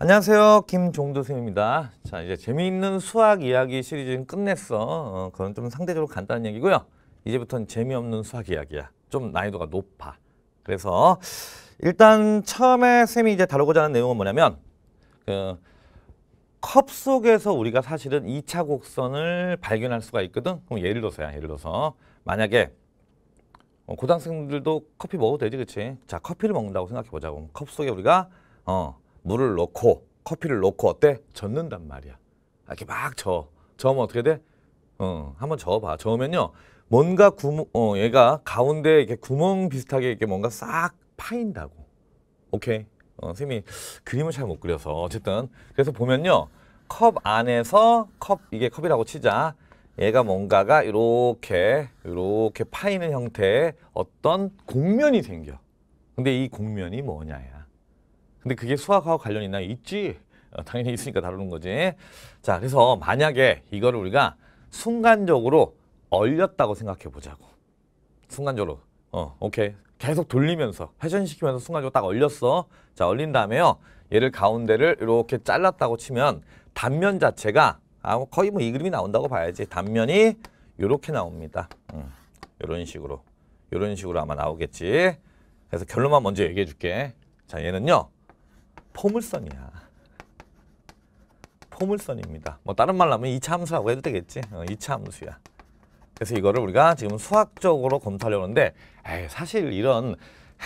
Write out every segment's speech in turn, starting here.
안녕하세요. 김종도 쌤입니다. 자, 이제 재미있는 수학 이야기 시리즈는 끝냈어. 어, 그건 좀 상대적으로 간단한 얘기고요. 이제부터는 재미없는 수학 이야기야. 좀 난이도가 높아. 그래서 일단 처음에 쌤이 이제 다루고자 하는 내용은 뭐냐면 그 컵 속에서 우리가 사실은 2차 곡선을 발견할 수가 있거든. 그럼 예를 들어서야. 예를 들어서 만약에 어, 고등학생들도 커피 먹어도 되지, 그치? 자, 커피를 먹는다고 생각해 보자고. 컵 속에 우리가 어 물을 넣고 커피를 넣고 어때? 젓는단 말이야. 아, 이렇게 막저 저으면 어떻게 돼? 어, 한번 저어봐. 저으면요. 뭔가 구멍, 어, 얘가 가운데 이렇게 구멍 비슷하게 이렇게 뭔가 싹 파인다고. 오케이. 어, 선생님이 그림을 잘 못 그려서. 어쨌든. 그래서 보면요. 컵 안에서 컵, 이게 컵이라고 치자. 얘가 뭔가가 이렇게, 이렇게 파이는 형태의 어떤 곡면이 생겨. 근데 이 곡면이 뭐냐야. 근데 그게 수학하고 관련 있나? 있지. 어, 당연히 있으니까 다루는 거지. 자, 그래서 만약에 이거를 우리가 순간적으로 얼렸다고 생각해 보자고. 순간적으로. 어, 오케이. 계속 돌리면서 회전시키면서 순간적으로 딱 얼렸어. 자, 얼린 다음에요. 얘를 가운데를 이렇게 잘랐다고 치면 단면 자체가 아, 뭐 거의 뭐 이 그림이 나온다고 봐야지. 단면이 이렇게 나옵니다. 음, 이런 식으로. 이런 식으로 아마 나오겠지. 그래서 결론만 먼저 얘기해 줄게. 자, 얘는요. 포물선이야. 포물선입니다. 뭐 다른 말로 하면 2차 함수라고 해도 되겠지. 어, 2차 함수야. 그래서 이거를 우리가 지금 수학적으로 검토하려고 하는데 에이, 사실 이런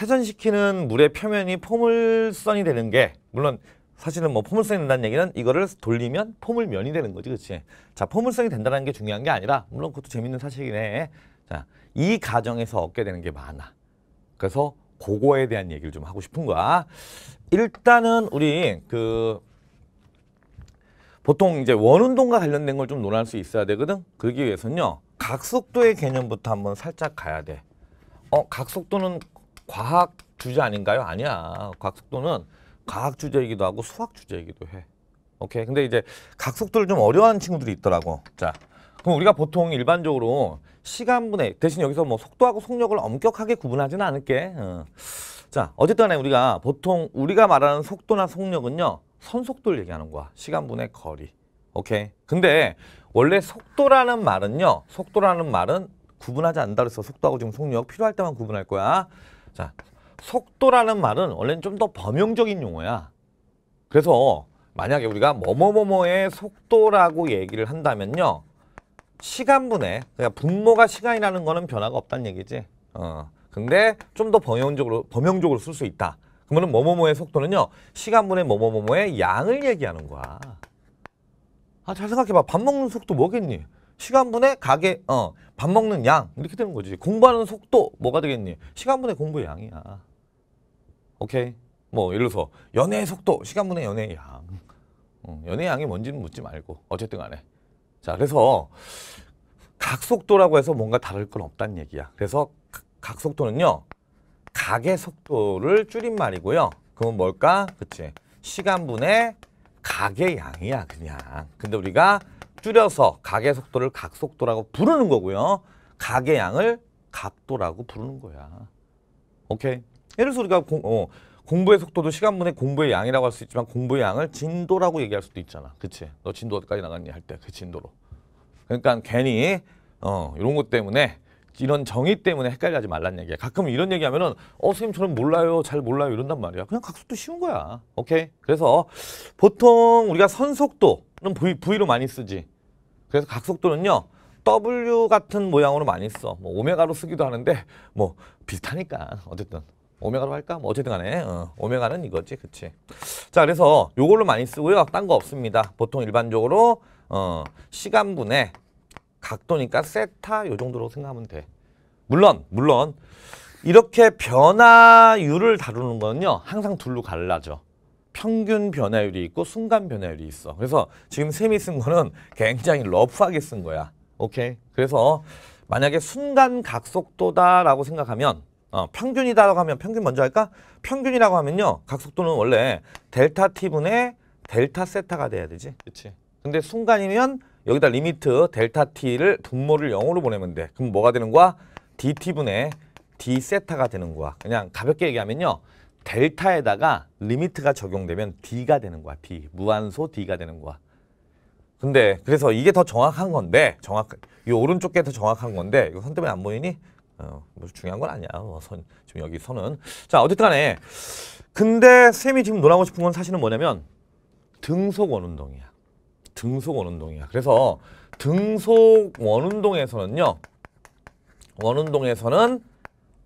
회전시키는 물의 표면이 포물선이 되는 게 물론 사실은 뭐 포물선이 된다는 얘기는 이거를 돌리면 포물면이 되는 거지 그렇지 자 포물선이 된다는 게 중요한 게 아니라 물론 그것도 재밌는 사실이긴 자이 과정에서 얻게 되는 게 많아 그래서 그거에 대한 얘기를 좀 하고 싶은 거야. 일단은 우리 그 보통 이제 원운동과 관련된 걸 좀 논할 수 있어야 되거든. 그러기 위해서는요. 각속도의 개념부터 한번 살짝 가야 돼. 어, 각속도는 과학 주제 아닌가요? 아니야. 각속도는 과학 주제이기도 하고 수학 주제이기도 해. 오케이. 근데 이제 각속도를 좀 어려워하는 친구들이 있더라고. 자, 그럼 우리가 보통 일반적으로 시간분해 대신 여기서 뭐 속도하고 속력을 엄격하게 구분하지는 않을게. 어. 자 어쨌든 간에 우리가 보통 우리가 말하는 속도나 속력은요 선속도를 얘기하는 거야. 시간분의 거리. 오케이. 근데 원래 속도라는 말은요. 속도라는 말은 구분하지 않는다 그래서 속도하고 지금 속력 필요할 때만 구분할 거야. 자, 속도라는 말은 원래는 좀 더 범용적인 용어야. 그래서 만약에 우리가 뭐뭐뭐뭐의 속도라고 얘기를 한다면요. 시간분에 그냥 그러니까 분모가 시간이라는 거는 변화가 없다는 얘기지. 어. 근데 좀 더 범용적으로 범용적으로 쓸 수 있다. 그러면 뭐뭐뭐의 속도는요. 시간분의 뭐뭐뭐의 양을 얘기하는 거야. 아, 잘 생각해봐. 밥 먹는 속도 뭐겠니? 시간분의 가게, 어, 밥 먹는 양. 이렇게 되는 거지. 공부하는 속도 뭐가 되겠니? 시간분의 공부의 양이야. 오케이? 뭐, 예를 들어서 연애의 속도, 시간분의 연애의 양. 어, 연애의 양이 뭔지는 묻지 말고. 어쨌든 간에. 자, 그래서 각속도라고 해서 뭔가 다를 건 없다는 얘기야. 그래서 각속도는요. 각의 속도를 줄인 말이고요. 그건 뭘까? 그치. 시간분의 각의 양이야, 그냥. 근데 우리가 줄여서 각의 속도를 각속도라고 부르는 거고요. 각의 양을 각도라고 부르는 거야. 오케이? 예를 들어서 우리가 공, 어, 공부의 속도도 시간분의 공부의 양이라고 할 수 있지만 공부의 양을 진도라고 얘기할 수도 있잖아. 그치? 너 진도 어디까지 나갔니? 할 때 그 진도로. 그러니까 괜히 어, 이런 것 때문에 이런 정의 때문에 헷갈려하지 말란 얘기야. 가끔 이런 얘기하면은 어 선생님 저는 몰라요, 잘 몰라요 이런단 말이야. 그냥 각속도 쉬운 거야. 오케이. 그래서 보통 우리가 선속도는 V V로 많이 쓰지. 그래서 각속도는요 W 같은 모양으로 많이 써. 뭐 오메가로 쓰기도 하는데 뭐 비슷하니까 어쨌든 오메가로 할까? 뭐 어쨌든 간에 어, 오메가는 이거지 그치 자 그래서 요걸로 많이 쓰고요 딴 거 없습니다 보통 일반적으로 어, 시간분의 각도니까 세타 요 정도로 생각하면 돼 물론 물론 이렇게 변화율을 다루는 거는요 항상 둘로 갈라져 평균 변화율이 있고 순간 변화율이 있어 그래서 지금 쌤이 쓴 거는 굉장히 러프하게 쓴 거야 오케이 그래서 만약에 순간 각속도다라고 생각하면 어, 평균이다라고 하면 평균 먼저 할까? 평균이라고 하면요. 각속도는 원래 델타 t분의 델타 세타가 돼야 되지. 그치. 근데 순간이면 여기다 리미트 델타 t를 분모를 0으로 보내면 돼. 그럼 뭐가 되는 거야? dt분의 d 세타가 되는 거야. 그냥 가볍게 얘기하면요. 델타에다가 리미트가 적용되면 d가 되는 거야. d. 무한소 d가 되는 거야. 근데 그래서 이게 더 정확한 건데 정확 이 오른쪽 게 더 정확한 건데 이거 선택이 안 보이니? 어, 뭐 중요한 건 아니야. 뭐 선, 지금 여기 선은. 자, 어쨌든 간에. 근데 쌤이 지금 논하고 싶은 건 사실은 뭐냐면 등속 원운동이야. 등속 원운동이야. 그래서 등속 원운동에서는요. 원운동에서는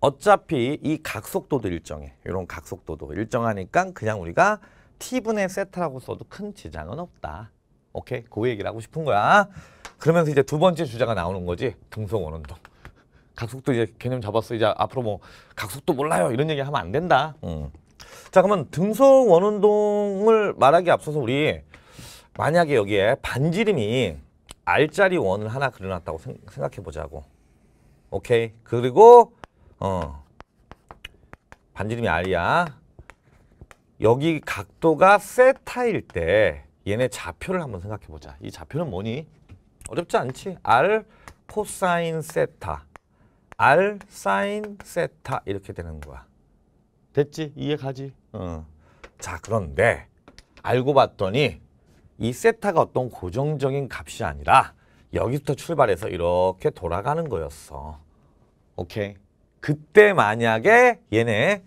어차피 이 각속도도 일정해. 이런 각속도도 일정하니까 그냥 우리가 t분의 세트라고 써도 큰 지장은 없다. 오케이? 그 얘기를 하고 싶은 거야. 그러면서 이제 두 번째 주자가 나오는 거지. 등속 원운동. 각속도 이제 개념 잡았어. 이제 앞으로 뭐 각속도 몰라요. 이런 얘기 하면 안 된다. 음. 자, 그러면 등속 원운동을 말하기 앞서서 우리 만약에 여기에 반지름이 R자리 원을 하나 그려놨다고 생, 각해 보자고. 오케이. 그리고 어 반지름이 R이야. 여기 각도가 세타일 때 얘네 좌표를 한번 생각해 보자. 이 좌표는 뭐니? 어렵지 않지? R 코사인 세타. R 사인 세타 이렇게 되는 거야. 됐지? 이해 가지? 어. 자 그런데 알고 봤더니 이 세타가 어떤 고정적인 값이 아니라 여기부터 출발해서 이렇게 돌아가는 거였어. 오케이. 그때 만약에 얘네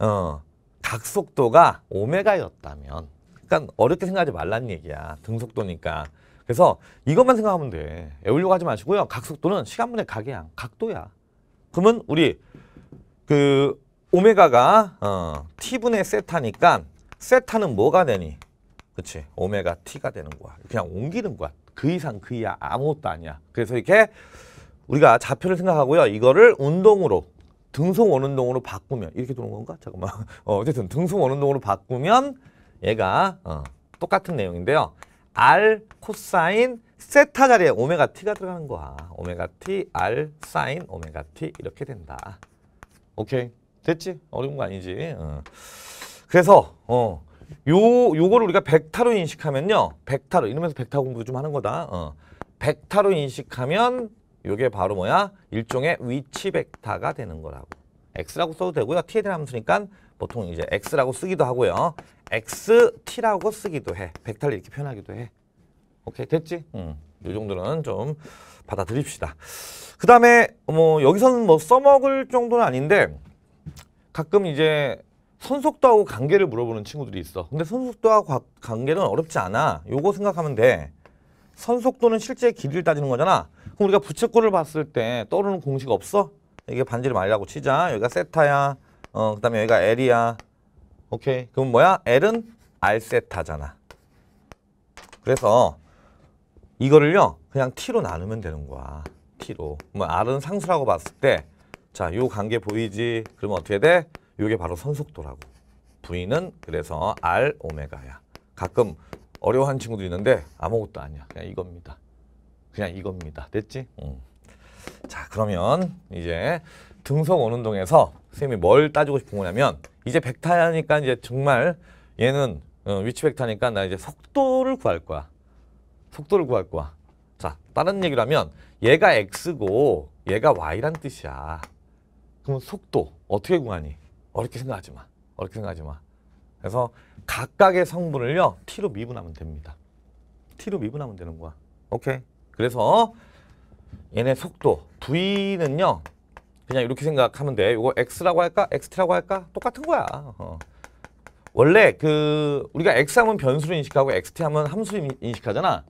어, 각속도가 오메가였다면 그러니까 어렵게 생각하지 말란 얘기야. 등속도니까. 그래서 이것만 생각하면 돼. 애울려고 하지 마시고요. 각속도는 시간분의 각이야. 각도야. 그러면 우리 그 오메가가 어, t분의 세타니까 세타는 뭐가 되니? 그치? 오메가 t가 되는 거야. 그냥 옮기는 거야. 그 이상 그 이하 아무것도 아니야. 그래서 이렇게 우리가 좌표를 생각하고요. 이거를 운동으로 등속 원운동으로 바꾸면 이렇게 도는 건가? 잠깐만. 어, 어쨌든 등속 원운동으로 바꾸면 얘가 어, 똑같은 내용인데요. R 코사인 세타 자리에 오메가 t가 들어가는 거야. 오메가 t R 사인 오메가 t 이렇게 된다. 오케이 됐지? 어려운 거 아니지? 어. 그래서 어. 요 요거를 우리가 벡타로 인식하면요. 벡타로 이러면서 벡타 공부 좀 하는 거다. 어. 벡타로 인식하면 요게 바로 뭐야? 일종의 위치 벡타가 되는 거라고. x라고 써도 되고요. t에 대한 함수니까 보통 이제 x라고 쓰기도 하고요. xt라고 쓰기도 해. 벡터를 이렇게 표현하기도 해. 오케이 됐지? 음, 이 정도는 좀 받아들입시다. 그 다음에 뭐 여기서는 뭐 써먹을 정도는 아닌데 가끔 이제 선속도하고 관계를 물어보는 친구들이 있어. 근데 선속도하고 관계는 어렵지 않아. 요거 생각하면 돼. 선속도는 실제 길이를 따지는 거잖아. 그럼 우리가 부채꼴을 봤을 때 떠오르는 공식 없어? 이게 반지를 말이라고 치자. 여기가 세타야. 어, 그 다음에 여기가 L이야. 오케이. 그럼 뭐야? L은 R세타잖아. 그래서 이거를요. 그냥 T로 나누면 되는 거야. T로. 뭐 R은 상수라고 봤을 때 자, 요 관계 보이지? 그러면 어떻게 돼? 요게 바로 선속도라고. V는 그래서 R 오메가야. 가끔 어려워하는 친구도 있는데 아무것도 아니야. 그냥 이겁니다. 그냥 이겁니다. 됐지? 응. 자 그러면 이제 등속 원운동에서 선생님이 뭘 따지고 싶은 거냐면 이제 백타니까 이제 정말 얘는 어, 위치 백타니까 나 이제 속도를 구할 거야. 속도를 구할 거야. 자 다른 얘기라면 얘가 x고 얘가 y란 뜻이야. 그럼 속도 어떻게 구하니? 어렵게 생각하지 마. 어렵게 생각하지 마. 그래서 각각의 성분을요 t로 미분하면 됩니다. t로 미분하면 되는 거야. 오케이. 그래서 얘네 속도 V는요 그냥 이렇게 생각하면 돼 이거 X라고 할까? XT라고 할까? 똑같은 거야 어. 원래 그 우리가 X 하면 변수를 인식하고 XT 하면 함수를 인식하잖아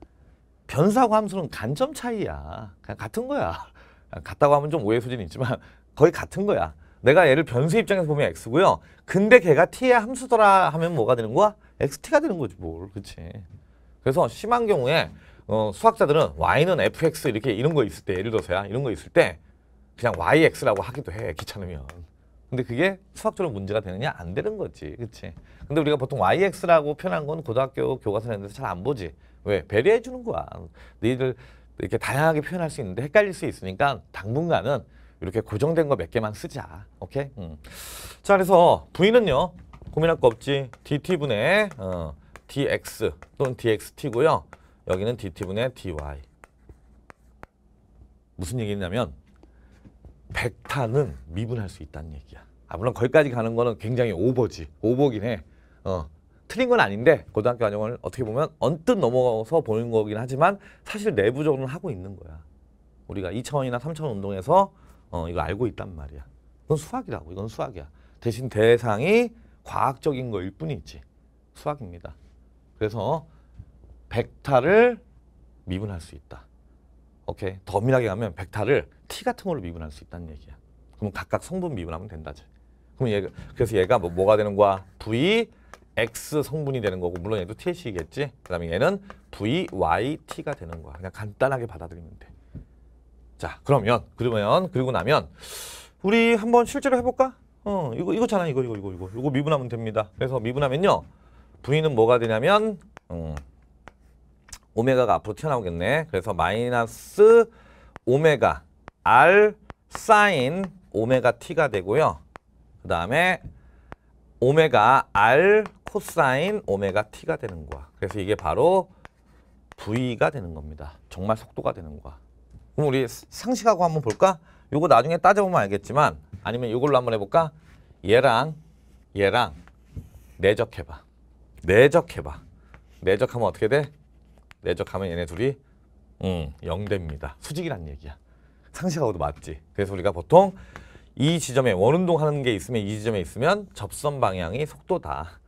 변수하고 함수는 간점 차이야 그냥 같은 거야 같다고 하면 좀 오해 소지는 있지만 거의 같은 거야 내가 얘를 변수 입장에서 보면 X고요 근데 걔가 T의 함수더라 하면 뭐가 되는 거야? XT가 되는 거지 뭘 그치 그래서 심한 경우에 어, 수학자들은 y는 fx 이렇게 이런 거 있을 때 예를 들어서야 이런 거 있을 때 그냥 yx라고 하기도 해 귀찮으면 근데 그게 수학적으로 문제가 되느냐 안 되는 거지 그치 근데 우리가 보통 yx라고 표현한 건 고등학교 교과서내이 데서 잘 안 보지 왜 배려해 주는 거야 너희들 이렇게 다양하게 표현할 수 있는데 헷갈릴 수 있으니까 당분간은 이렇게 고정된 거 몇 개만 쓰자 오케이 음. 자 그래서 v는요 고민할 거 없지 dt분의 어, dx 또는 dxt고요 여기는 dt분의 dy. 무슨 얘기냐면 백탄은 미분할 수 있다는 얘기야. 아 물론 거기까지 가는 거는 굉장히 오버지. 오버긴 해. 어. 틀린 건 아닌데 고등학교 안형을 어떻게 보면 언뜻 넘어가서 보는 거긴 하지만 사실 내부적으로는 하고 있는 거야. 우리가 2차원이나 3차원 운동에서 어, 이거 알고 있단 말이야. 이건 수학이라고. 이건 수학이야. 대신 대상이 과학적인 거일 뿐이지. 수학입니다. 그래서 백타를 미분할 수 있다. 오케이. 더 미나게 가면 백타를 T 같은 걸로 미분할 수 있다는 얘기야. 그럼 각각 성분 미분하면 된다지. 그럼 얘 그래서 얘가 뭐, 가 되는 거야? V X 성분이 되는 거고 물론 얘도 t 이겠지 그다음에 얘는 V Y T가 되는 거야. 그냥 간단하게 받아들이면 돼. 자, 그러면 그러면 그리고 나면 우리 한번 실제로 해볼까? 어, 이거 이거잖아. 이거 이거 이거 이거 이거 미분하면 됩니다. 그래서 미분하면요. V는 뭐가 되냐면 음, 오메가가 앞으로 튀어나오겠네. 그래서 마이너스 오메가 R 사인 오메가 T가 되고요. 그 다음에 오메가 R 코사인 오메가 T가 되는 거야. 그래서 이게 바로 V가 되는 겁니다. 정말 속도가 되는 거야. 그럼 우리 상식하고 한번 볼까? 이거 나중에 따져보면 알겠지만 아니면 이걸로 한번 해볼까? 얘랑 얘랑 내적해봐. 내적해봐. 내적하면 어떻게 돼? 내적하면 얘네 둘이 음, 0대입니다. 수직이란 얘기야. 상식하고도 맞지. 그래서 우리가 보통 이 지점에 원운동 하는 게 있으면 이 지점에 있으면 접선 방향이 속도다.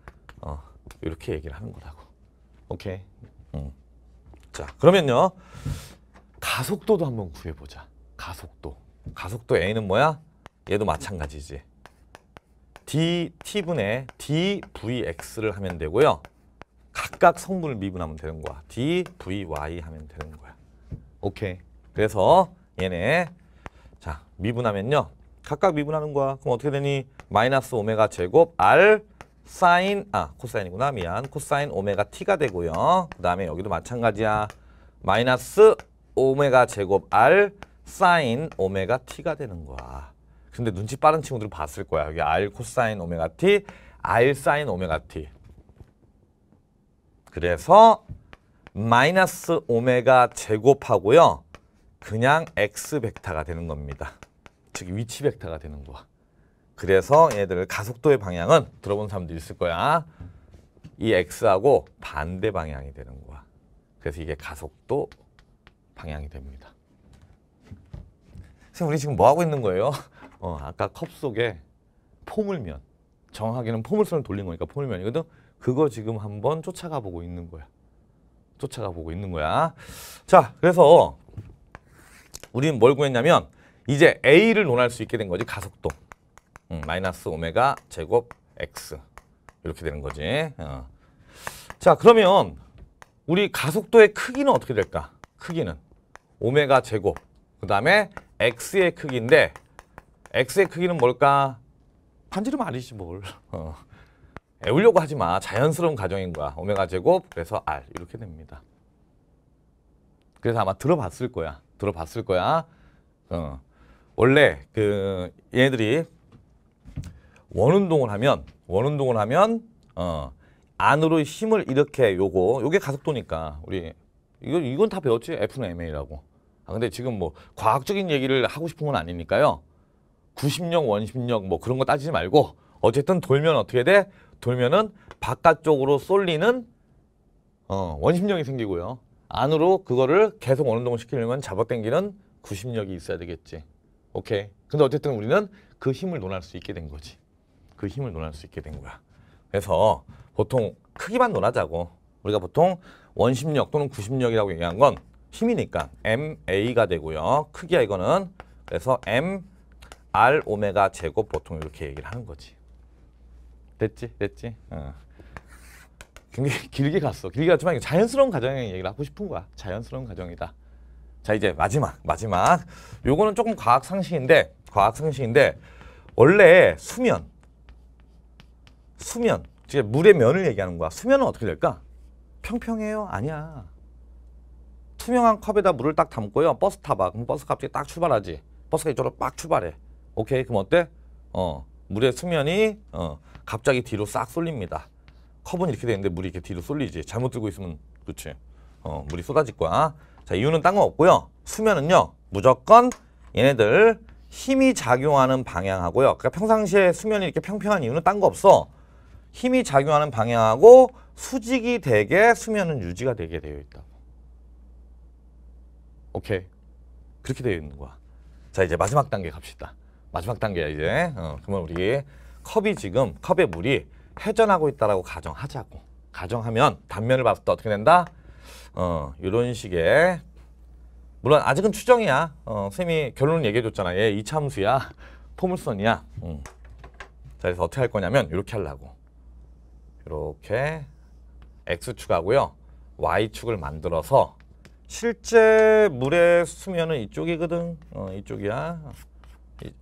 어, 이렇게 얘기를 하는 거라고. 오케이. 음. 자, 그러면요. 가속도도 한번 구해보자. 가속도. 가속도 A는 뭐야? 얘도 마찬가지지. dt분의 dvx를 하면 되고요. 각각 성분을 미분하면 되는 거야. D, V, Y 하면 되는 거야. 오케이. 그래서 얘네 자 미분하면요. 각각 미분하는 거야. 그럼 어떻게 되니? 마이너스 오메가 제곱 R 사인 아 코사인이구나 미안 코사인 오메가 t가 되고요 그 다음에 여기도 마찬가지야 마이너스 오메가 제곱 r 사인 오메가 t가 되는 거야 근데 눈치 빠른 친구들 은 봤을 거야 여기 r 코사인 오메가 t r 사인 오메가 t 그래서 마이너스 오메가 제곱하고요. 그냥 x 벡터가 되는 겁니다. 즉 위치 벡터가 되는 거야. 그래서 얘들 가속도의 방향은 들어본 사람도 있을 거야. 이 x하고 반대 방향이 되는 거야. 그래서 이게 가속도 방향이 됩니다. 선생님 우리 지금 뭐 하고 있는 거예요? 어, 아까 컵 속에 포물면 정확하게는 포물선을 돌린 거니까 포물면이거든. 그거 지금 한번 쫓아가 보고 있는 거야. 쫓아가 보고 있는 거야. 자, 그래서 우리는 뭘 구했냐면 이제 A를 논할 수 있게 된 거지, 가속도. 음, 마이너스 오메가 제곱 X. 이렇게 되는 거지. 어. 자, 그러면 우리 가속도의 크기는 어떻게 될까? 크기는 오메가 제곱. 그 다음에 X의 크기인데 X의 크기는 뭘까? 반지름 아니지 뭘. 어. 애우려고 하지 마. 자연스러운 과정인 거야. 오메가 제곱 그래서 R 이렇게 됩니다. 그래서 아마 들어봤을 거야. 들어봤을 거야. 어. 원래 그 얘네들이 원운동을 하면 원운동을 하면 어 안으로 힘을 이렇게 요거 요게 가속도니까 우리 이거 이건 다 배웠지 F는 MA라고. 아 근데 지금 뭐 과학적인 얘기를 하고 싶은 건 아니니까요. 구십력 원심력 뭐 그런 거 따지지 말고 어쨌든 돌면 어떻게 돼? 돌면은 바깥쪽으로 쏠리는 어, 원심력이 생기고요. 안으로 그거를 계속 원운동 시키려면 잡아당기는 구심력이 있어야 되겠지. 오케이. 근데 어쨌든 우리는 그 힘을 논할 수 있게 된 거지. 그 힘을 논할 수 있게 된 거야. 그래서 보통 크기만 논하자고. 우리가 보통 원심력 또는 구심력이라고 얘기한 건 힘이니까 MA가 되고요. 크기야 이거는. 그래서 M, R, 오메가 제곱 보통 이렇게 얘기를 하는 거지. 됐지 됐지 어. 굉장히 길게 갔어 길게 갔지만 자연스러운 가정의 얘기를 하고 싶은 거야 자연스러운 가정이다 자 이제 마지막 마지막 요거는 조금 과학 상식인데 과학 상식인데 원래 수면 수면 즉 물의 면을 얘기하는 거야 수면은 어떻게 될까 평평해요 아니야 투명한 컵에다 물을 딱 담고요 버스 타봐 그럼 버스 갑자기 딱 출발하지 버스가 이쪽으로 빡 출발해 오케이 그럼 어때 어 물의 수면이 어, 갑자기 뒤로 싹 쏠립니다. 컵은 이렇게 되는데 물이 이렇게 뒤로 쏠리지. 잘못 들고 있으면 그치. 어, 물이 쏟아질 거야. 자, 이유는 딴 거 없고요. 수면은요. 무조건 얘네들 힘이 작용하는 방향하고요. 그러니까 평상시에 수면이 이렇게 평평한 이유는 딴 거 없어. 힘이 작용하는 방향하고 수직이 되게 수면은 유지가 되게 되어 있다. 오케이. 그렇게 되어 있는 거야. 자, 이제 마지막 단계 갑시다. 마지막 단계야 이제. 어, 그러면 우리 컵이 지금 컵의 물이 회전하고 있다라고 가정하자고. 가정하면 단면을 봤을 때 어떻게 된다? 어, 이런 식의 물론 아직은 추정이야. 어, 쌤이 결론 얘기해 줬잖아. 얘 이참수야. 포물선이야. 음. 자, 그래서 어떻게 할 거냐면 이렇게 하려고. 이렇게 x축하고요. y축을 만들어서 실제 물의 수면은 이쪽이거든. 어, 이쪽이야.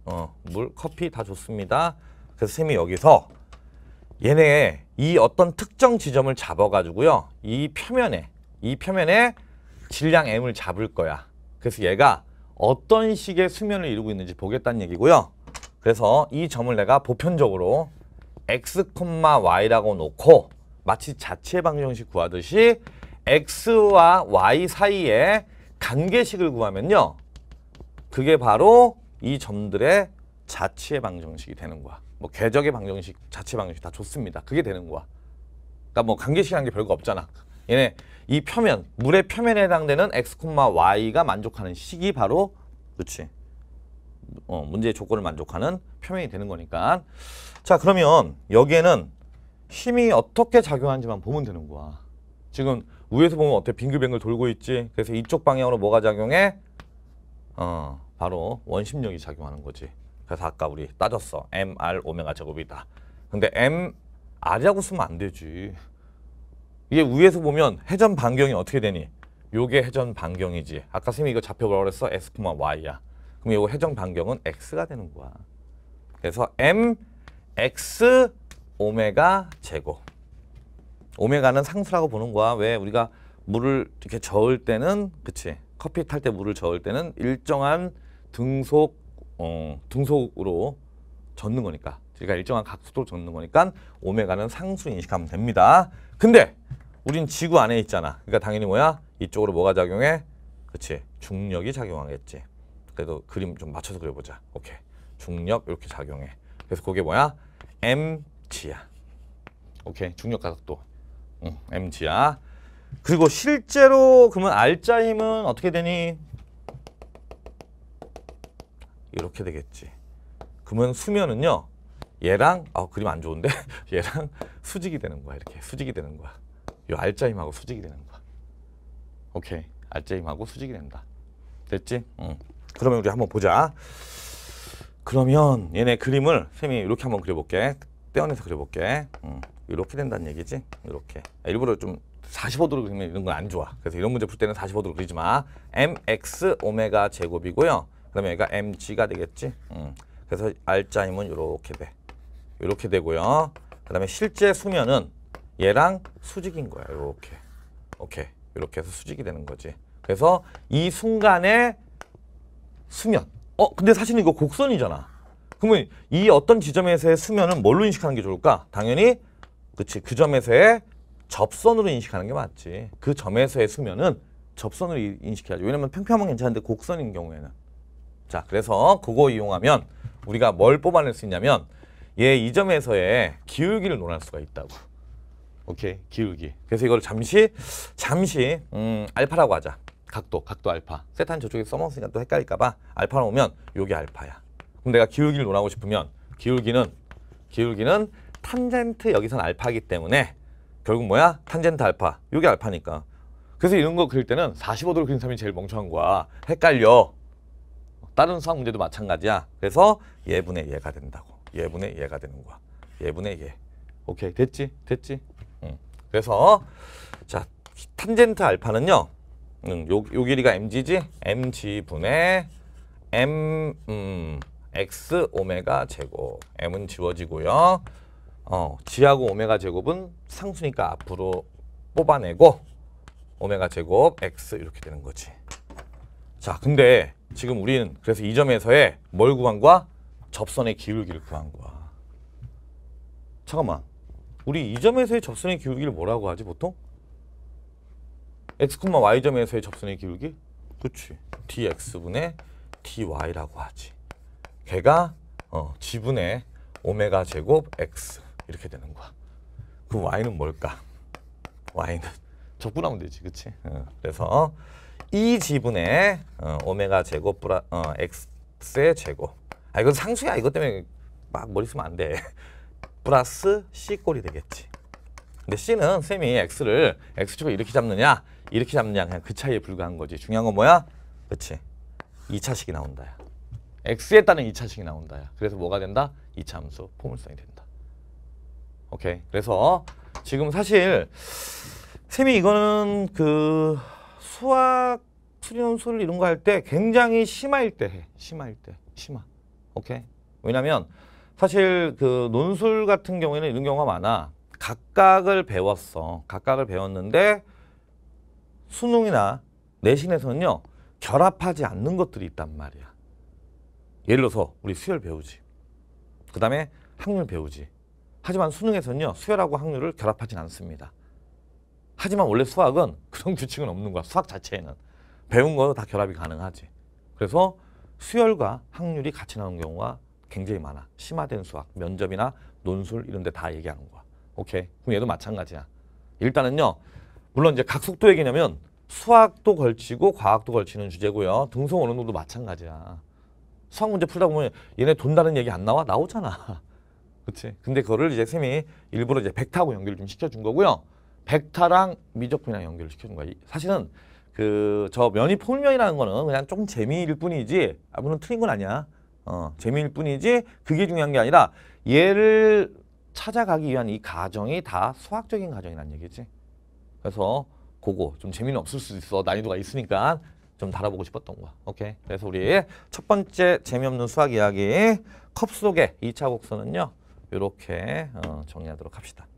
어, 물, 커피 다 좋습니다. 그래서 쌤이 여기서 얘네 이 어떤 특정 지점을 잡아가지고요. 이 표면에, 이 표면에 질량 M을 잡을 거야. 그래서 얘가 어떤 식의 수면을 이루고 있는지 보겠다는 얘기고요. 그래서 이 점을 내가 보편적으로 x, y라고 놓고 마치 자체 방정식 구하듯이 x와 y 사이에 관계식을 구하면요. 그게 바로 이 점들의 자치의 방정식이 되는 거야. 뭐 궤적의 방정식, 자치 방정식 다 좋습니다. 그게 되는 거야. 그러니까 뭐 관계식이라는 게 별거 없잖아. 얘네 이 표면, 물의 표면에 해당되는 x, y가 만족하는 식이 바로 그렇지. 어, 문제의 조건을 만족하는 표면이 되는 거니까. 자, 그러면 여기에는 힘이 어떻게 작용하는지만 보면 되는 거야. 지금 위에서 보면 어때? 빙글빙글 돌고 있지? 그래서 이쪽 방향으로 뭐가 작용해? 어, 바로 원심력이 작용하는 거지. 그래서 아까 우리 따졌어. MR 오메가 제곱이다. 근데 MR이라고 쓰면 안 되지. 이게 위에서 보면 회전 반경이 어떻게 되니? 요게 회전 반경이지. 아까 선생님이 이거 잡혀보라고 그랬어. s, Y야. 그럼 요거 회전 반경은 X가 되는 거야. 그래서 MX 오메가 제곱. 오메가는 상수라고 보는 거야. 왜 우리가 물을 이렇게 저을 때는 그치 커피 탈 때 물을 저을 때는 일정한 등속 어, 등속으로 젓는 거니까 제가 그러니까 일정한 각도로 속 젓는 거니까 오메가는 상수로 인식하면 됩니다. 근데 우린 지구 안에 있잖아. 그러니까 당연히 뭐야? 이쪽으로 뭐가 작용해? 그렇지. 중력이 작용하겠지. 그래도 그림 좀 맞춰서 그려보자. 오케이. 중력 이렇게 작용해. 그래서 그게 뭐야? mg야. 오케이. 중력 가속도 응, mg야. 그리고 실제로 그러면 알자 힘은 어떻게 되니? 이렇게 되겠지. 그러면 수면은요. 얘랑 아 그림 안 좋은데 얘랑 수직이 되는 거야 이렇게 수직이 되는 거야 요 알짜임하고 수직이 되는 거야 오케이 알짜임하고 수직이 된다 됐지? 응. 그러면 우리 한번 보자 그러면 얘네 그림을 쌤이 이렇게 한번 그려볼게 떼어내서 그려볼게 응. 이렇게 된다는 얘기지 이렇게 아, 일부러 좀 45도로 그리면 이런 건 안 좋아 그래서 이런 문제 풀 때는 45도로 그리지 마 mx 오메가 제곱이고요 그러면 얘가 mg가 되겠지. 음. 그래서 r자 힘은 이렇게 돼. 이렇게 되고요. 그 다음에 실제 수면은 얘랑 수직인 거야. 이렇게. 오케이. 이렇게 해서 수직이 되는 거지. 그래서 이 순간에 수면. 어, 근데 사실 은 이거 곡선이잖아. 그러면 이 어떤 지점에서의 수면은 뭘로 인식하는 게 좋을까? 당연히 그치 그 점에서의 접선으로 인식하는 게 맞지. 그 점에서의 수면은 접선으로 인식해야지. 왜냐면 평평하면 괜찮은데 곡선인 경우에는 자, 그래서 그거 이용하면 우리가 뭘 뽑아낼 수 있냐면 얘 이점에서의 기울기를 논할 수가 있다고. 오케이, 기울기. 그래서 이걸 잠시, 잠시 음, 알파라고 하자. 각도, 각도 알파. 세타 저쪽에 써먹으니까 또 헷갈릴까 봐 알파로 오면 요게 알파야. 그럼 내가 기울기를 논하고 싶으면 기울기는 기울기는 탄젠트 여기선 알파기 때문에 결국 뭐야? 탄젠트 알파. 요게 알파니까. 그래서 이런 거 그릴 때는 45도로 그린 사람이 제일 멍청한 거야. 헷갈려. 다른 수학 문제도 마찬가지야. 그래서 예분의 예가 된다고. 예분의 예가 되는 거야. 예분의 예. 오케이 됐지? 됐지? 응. 그래서 자 탄젠트 알파는요. 응, 요, 요 길이가 mg지? mg분의 m 음, x 오메가 제곱 m은 지워지고요. 어, g하고 오메가 제곱은 상수니까 앞으로 뽑아내고 오메가 제곱 x 이렇게 되는 거지. 자 근데 지금 우리는 그래서 이 점에서의 뭘 구한 거야? 접선의 기울기를 구한 거야. 잠깐만. 우리 이 점에서의 접선의 기울기를 뭐라고 하지 보통? x, y 점에서의 접선의 기울기? 그치. dx분의 dy라고 하지. 걔가 어, 지분의 오메가 제곱 x 이렇게 되는 거야. 그럼 y는 뭘까? y는 접근하면 되지, 그치? 어, 그래서 이지분에 어, 오메가 제곱 플러 어, x의 제곱. 아 이건 상수야. 이것 때문에 막 머리 쓰면 안 돼. 플러스 c 꼴이 되겠지. 근데 c는 쌤이 x를 x축을 이렇게 잡느냐 이렇게 잡느냐 그냥 그 차이에 불과한 거지. 중요한 건 뭐야? 그렇 2차식이 나온다야. x에 따른 2차식이 나온다야. 그래서 뭐가 된다? 2차 함수 포물선이 된다. 오케이. 그래서 지금 사실 쌤이 이거는 그 수학 수련논술 이런 거 할 때 굉장히 심할 때 해. 심할 때. 심화. 오케이? 왜냐면 사실 그 논술 같은 경우에는 이런 경우가 많아. 각각을 배웠어. 각각을 배웠는데 수능이나 내신에서는요. 결합하지 않는 것들이 있단 말이야. 예를 들어서 우리 수열 배우지. 그 다음에 확률 배우지. 하지만 수능에서는요. 수열하고 확률을 결합하지 않습니다. 하지만 원래 수학은 그런 규칙은 없는 거야. 수학 자체에는. 배운 거는 다 결합이 가능하지. 그래서 수열과 확률이 같이 나오는 경우가 굉장히 많아. 심화된 수학, 면접이나 논술 이런 데 다 얘기하는 거야. 오케이. 그럼 얘도 마찬가지야. 일단은요. 물론 이제 각 속도 얘기냐면 수학도 걸치고 과학도 걸치는 주제고요. 등성 언어도 마찬가지야. 수학 문제 풀다 보면 얘네 돈다른 얘기 안 나와? 나오잖아. 그치? 근데 그거를 이제 쌤이 일부러 이제 벡터하고 연결 을좀 시켜준 거고요. 백타랑 미적분이랑 연결을 시켜준 거야. 사실은 그 저 면이 풀면이라는 거는 그냥 조금 재미일 뿐이지 아무론 틀린 건 아니야. 어, 재미일 뿐이지 그게 중요한 게 아니라 얘를 찾아가기 위한 이 과정이 다 수학적인 과정이란 얘기지. 그래서 그거 좀 재미는 없을 수도 있어. 난이도가 있으니까 좀 달아보고 싶었던 거야. 오케이. 그래서 우리 첫 번째 재미없는 수학 이야기 컵 속의 이차 곡선은요. 이렇게 어, 정리하도록 합시다.